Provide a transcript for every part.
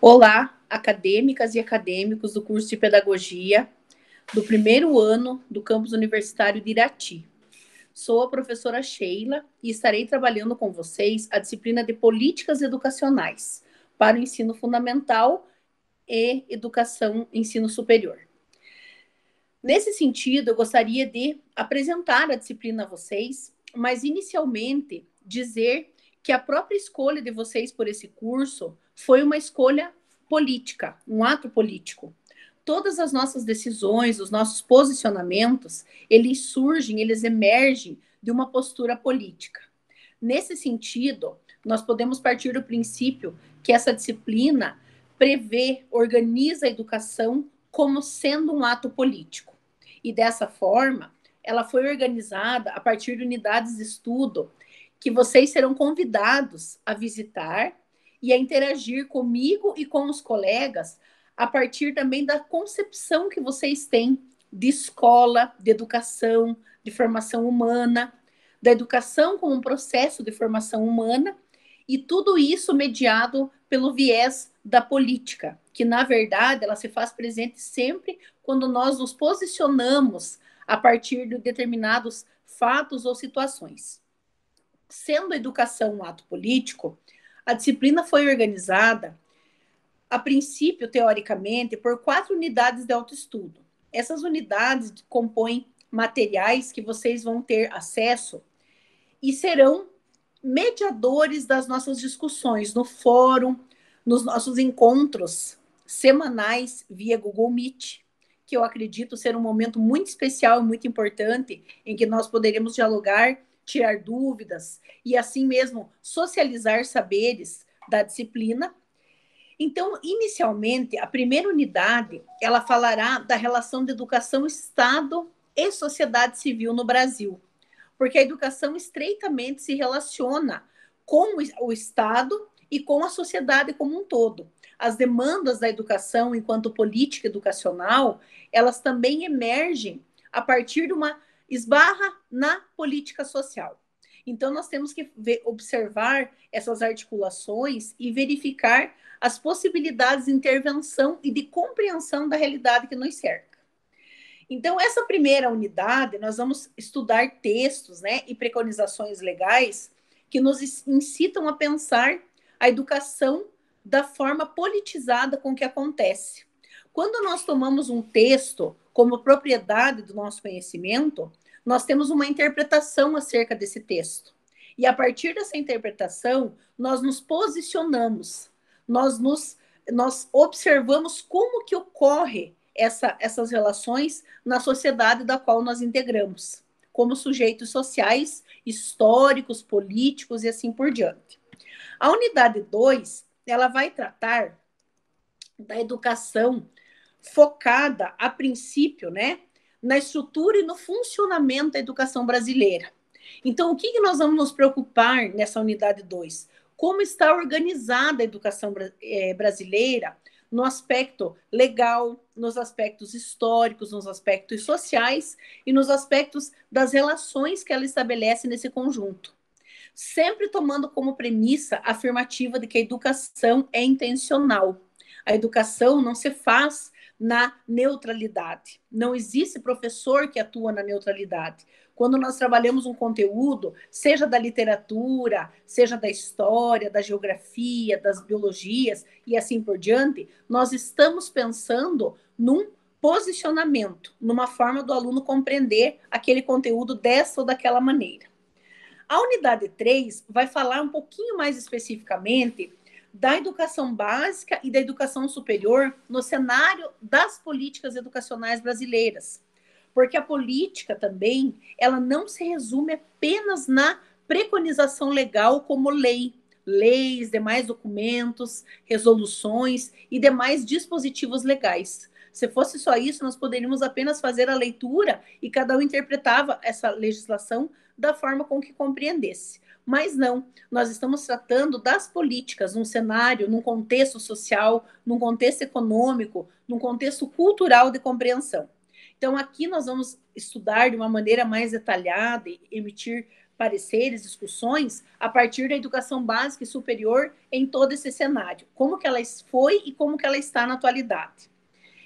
Olá, acadêmicas e acadêmicos do curso de Pedagogia do primeiro ano do campus universitário de Irati. Sou a professora Sheila e estarei trabalhando com vocês a disciplina de Políticas Educacionais para o Ensino Fundamental e Educação Ensino Superior. Nesse sentido, eu gostaria de apresentar a disciplina a vocês, mas inicialmente dizer que a própria escolha de vocês por esse curso foi uma escolha política, um ato político. Todas as nossas decisões, os nossos posicionamentos, eles surgem, eles emergem de uma postura política. Nesse sentido, nós podemos partir do princípio que essa disciplina prevê, organiza a educação como sendo um ato político. E dessa forma, ela foi organizada a partir de unidades de estudo que vocês serão convidados a visitar e a interagir comigo e com os colegas a partir também da concepção que vocês têm de escola, de educação, de formação humana, da educação como um processo de formação humana, e tudo isso mediado pelo viés da política, que na verdade ela se faz presente sempre quando nós nos posicionamos a partir de determinados fatos ou situações. Sendo a educação um ato político, a disciplina foi organizada, a princípio, teoricamente, por quatro unidades de autoestudo. Essas unidades compõem materiais que vocês vão ter acesso e serão mediadores das nossas discussões no fórum, nos nossos encontros semanais via Google Meet, que eu acredito ser um momento muito especial e muito importante em que nós poderemos dialogar tirar dúvidas e assim mesmo socializar saberes da disciplina. Então, inicialmente, a primeira unidade, ela falará da relação de educação Estado e sociedade civil no Brasil, porque a educação estreitamente se relaciona com o Estado e com a sociedade como um todo. As demandas da educação enquanto política educacional, elas também emergem a partir de uma esbarra na política social. Então, nós temos que ver, observar essas articulações e verificar as possibilidades de intervenção e de compreensão da realidade que nos cerca. Então, essa primeira unidade, nós vamos estudar textos né, e preconizações legais que nos incitam a pensar a educação da forma politizada com que acontece. Quando nós tomamos um texto como propriedade do nosso conhecimento, nós temos uma interpretação acerca desse texto. E a partir dessa interpretação, nós nos posicionamos, nós nos nós observamos como que ocorre essa, essas relações na sociedade da qual nós integramos, como sujeitos sociais, históricos, políticos e assim por diante. A unidade 2, ela vai tratar da educação focada, a princípio, né, na estrutura e no funcionamento da educação brasileira. Então, o que, que nós vamos nos preocupar nessa unidade 2? Como está organizada a educação é, brasileira no aspecto legal, nos aspectos históricos, nos aspectos sociais e nos aspectos das relações que ela estabelece nesse conjunto. Sempre tomando como premissa afirmativa de que a educação é intencional. A educação não se faz na neutralidade. Não existe professor que atua na neutralidade. Quando nós trabalhamos um conteúdo, seja da literatura, seja da história, da geografia, das biologias e assim por diante, nós estamos pensando num posicionamento, numa forma do aluno compreender aquele conteúdo dessa ou daquela maneira. A unidade 3 vai falar um pouquinho mais especificamente da educação básica e da educação superior no cenário das políticas educacionais brasileiras. Porque a política também, ela não se resume apenas na preconização legal como lei, leis, demais documentos, resoluções e demais dispositivos legais. Se fosse só isso, nós poderíamos apenas fazer a leitura e cada um interpretava essa legislação da forma com que compreendesse. Mas não, nós estamos tratando das políticas, num cenário, num contexto social, num contexto econômico, num contexto cultural de compreensão. Então, aqui nós vamos estudar de uma maneira mais detalhada e emitir pareceres, discussões, a partir da educação básica e superior em todo esse cenário, como que ela foi e como que ela está na atualidade.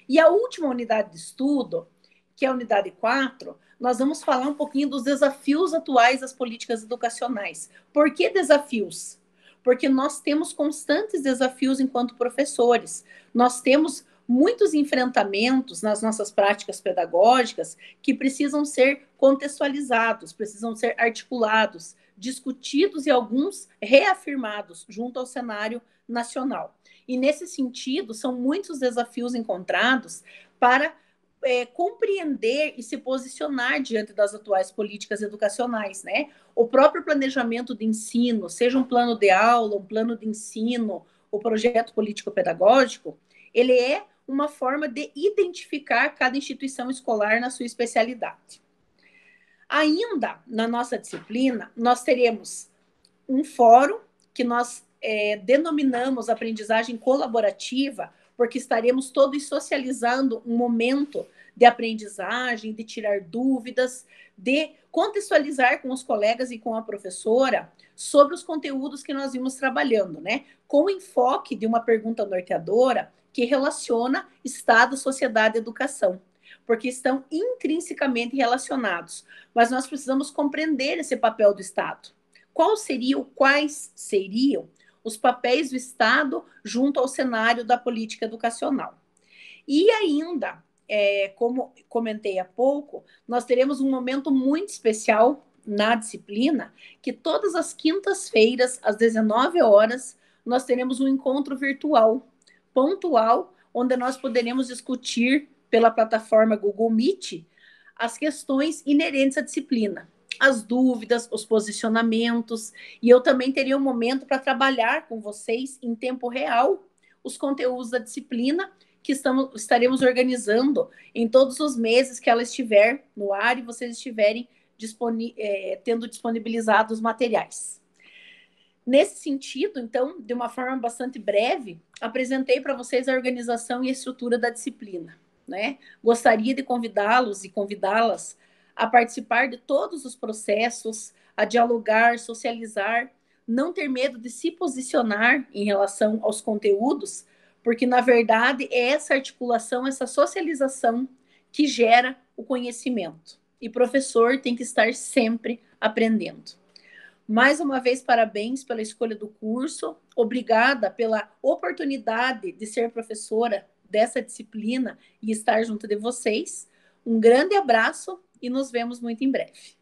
E a última unidade de estudo, que é a unidade 4, nós vamos falar um pouquinho dos desafios atuais das políticas educacionais. Por que desafios? Porque nós temos constantes desafios enquanto professores. Nós temos muitos enfrentamentos nas nossas práticas pedagógicas que precisam ser contextualizados, precisam ser articulados, discutidos e alguns reafirmados junto ao cenário nacional. E nesse sentido, são muitos desafios encontrados para é, compreender e se posicionar diante das atuais políticas educacionais, né? O próprio planejamento de ensino, seja um plano de aula, um plano de ensino, o projeto político-pedagógico, ele é uma forma de identificar cada instituição escolar na sua especialidade. Ainda na nossa disciplina, nós teremos um fórum que nós é, denominamos aprendizagem colaborativa porque estaremos todos socializando um momento de aprendizagem, de tirar dúvidas, de contextualizar com os colegas e com a professora sobre os conteúdos que nós vimos trabalhando, né? Com o enfoque de uma pergunta norteadora que relaciona Estado, sociedade e educação, porque estão intrinsecamente relacionados. Mas nós precisamos compreender esse papel do Estado. Qual seria ou quais seriam os papéis do Estado junto ao cenário da política educacional. E ainda, é, como comentei há pouco, nós teremos um momento muito especial na disciplina, que todas as quintas-feiras, às 19 horas, nós teremos um encontro virtual, pontual, onde nós poderemos discutir pela plataforma Google Meet as questões inerentes à disciplina as dúvidas, os posicionamentos, e eu também teria um momento para trabalhar com vocês em tempo real os conteúdos da disciplina que estamos, estaremos organizando em todos os meses que ela estiver no ar e vocês estiverem disponi é, tendo disponibilizados os materiais. Nesse sentido, então, de uma forma bastante breve, apresentei para vocês a organização e a estrutura da disciplina. Né? Gostaria de convidá-los e convidá-las a participar de todos os processos, a dialogar, socializar, não ter medo de se posicionar em relação aos conteúdos, porque na verdade é essa articulação, essa socialização que gera o conhecimento. E professor tem que estar sempre aprendendo. Mais uma vez, parabéns pela escolha do curso. Obrigada pela oportunidade de ser professora dessa disciplina e estar junto de vocês. Um grande abraço e nos vemos muito em breve.